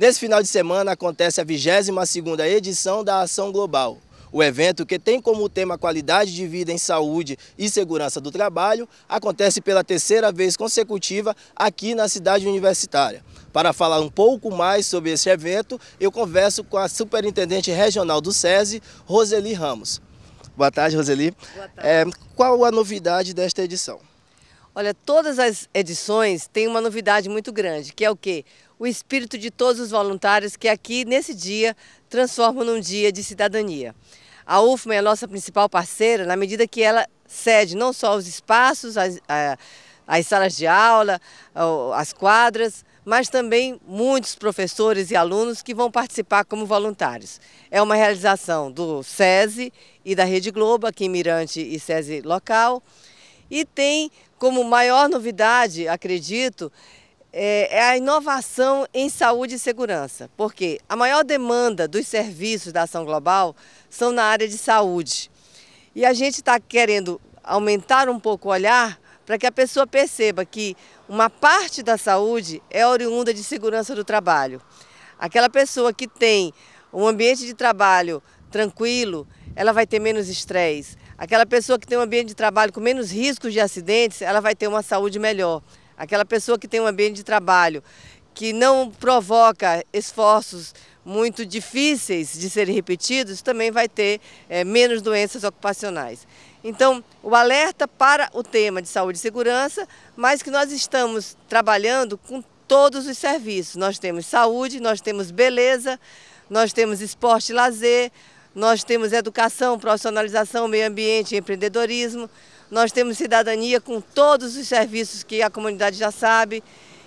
Nesse final de semana acontece a 22ª edição da Ação Global. O evento, que tem como tema qualidade de vida em saúde e segurança do trabalho, acontece pela terceira vez consecutiva aqui na cidade universitária. Para falar um pouco mais sobre esse evento, eu converso com a superintendente regional do SESI, Roseli Ramos. Boa tarde, Roseli. Boa tarde. É, qual a novidade desta edição? Olha, todas as edições têm uma novidade muito grande, que é o quê? O espírito de todos os voluntários que aqui, nesse dia, transformam num dia de cidadania. A UFMA é a nossa principal parceira na medida que ela cede não só os espaços, as, as salas de aula, as quadras, mas também muitos professores e alunos que vão participar como voluntários. É uma realização do SESI e da Rede Globo, aqui em Mirante e SESI local. E tem como maior novidade, acredito, é, é a inovação em saúde e segurança, porque a maior demanda dos serviços da ação global são na área de saúde. E a gente está querendo aumentar um pouco o olhar para que a pessoa perceba que uma parte da saúde é oriunda de segurança do trabalho. Aquela pessoa que tem um ambiente de trabalho tranquilo, ela vai ter menos estresse, Aquela pessoa que tem um ambiente de trabalho com menos riscos de acidentes, ela vai ter uma saúde melhor. Aquela pessoa que tem um ambiente de trabalho que não provoca esforços muito difíceis de serem repetidos, também vai ter é, menos doenças ocupacionais. Então, o alerta para o tema de saúde e segurança, mas que nós estamos trabalhando com todos os serviços. Nós temos saúde, nós temos beleza, nós temos esporte e lazer, nós temos educação, profissionalização, meio ambiente e empreendedorismo, nós temos cidadania com todos os serviços que a comunidade já sabe.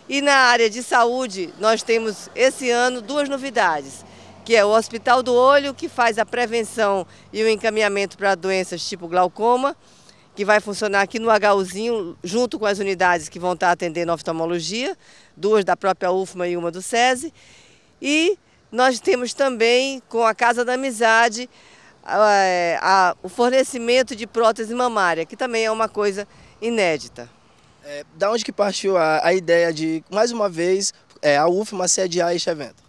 E na área de saúde, nós temos esse ano duas novidades, que é o Hospital do Olho, que faz a prevenção e o encaminhamento para doenças tipo glaucoma, que vai funcionar aqui no HUzinho, junto com as unidades que vão estar atendendo oftalmologia, duas da própria UFMA e uma do SESI. E nós temos também, com a Casa da Amizade, é, a, o fornecimento de prótese mamária, que também é uma coisa inédita. É, da onde que partiu a, a ideia de, mais uma vez, é, a UFMA sediar este evento?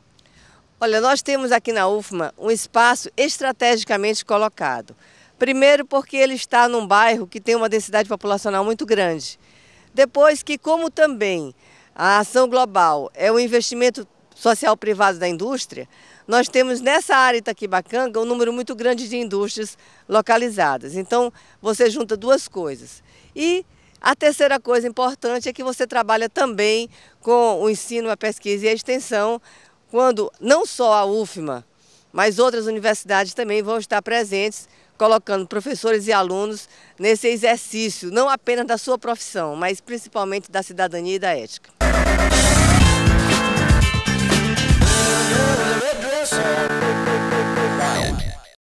Olha, nós temos aqui na UFMA um espaço estrategicamente colocado. Primeiro porque ele está num bairro que tem uma densidade populacional muito grande. Depois que, como também a ação global é um investimento social privado da indústria, nós temos nessa área Itaquibacanga um número muito grande de indústrias localizadas. Então, você junta duas coisas. E a terceira coisa importante é que você trabalha também com o ensino, a pesquisa e a extensão, quando não só a UFMA, mas outras universidades também vão estar presentes, colocando professores e alunos nesse exercício, não apenas da sua profissão, mas principalmente da cidadania e da ética.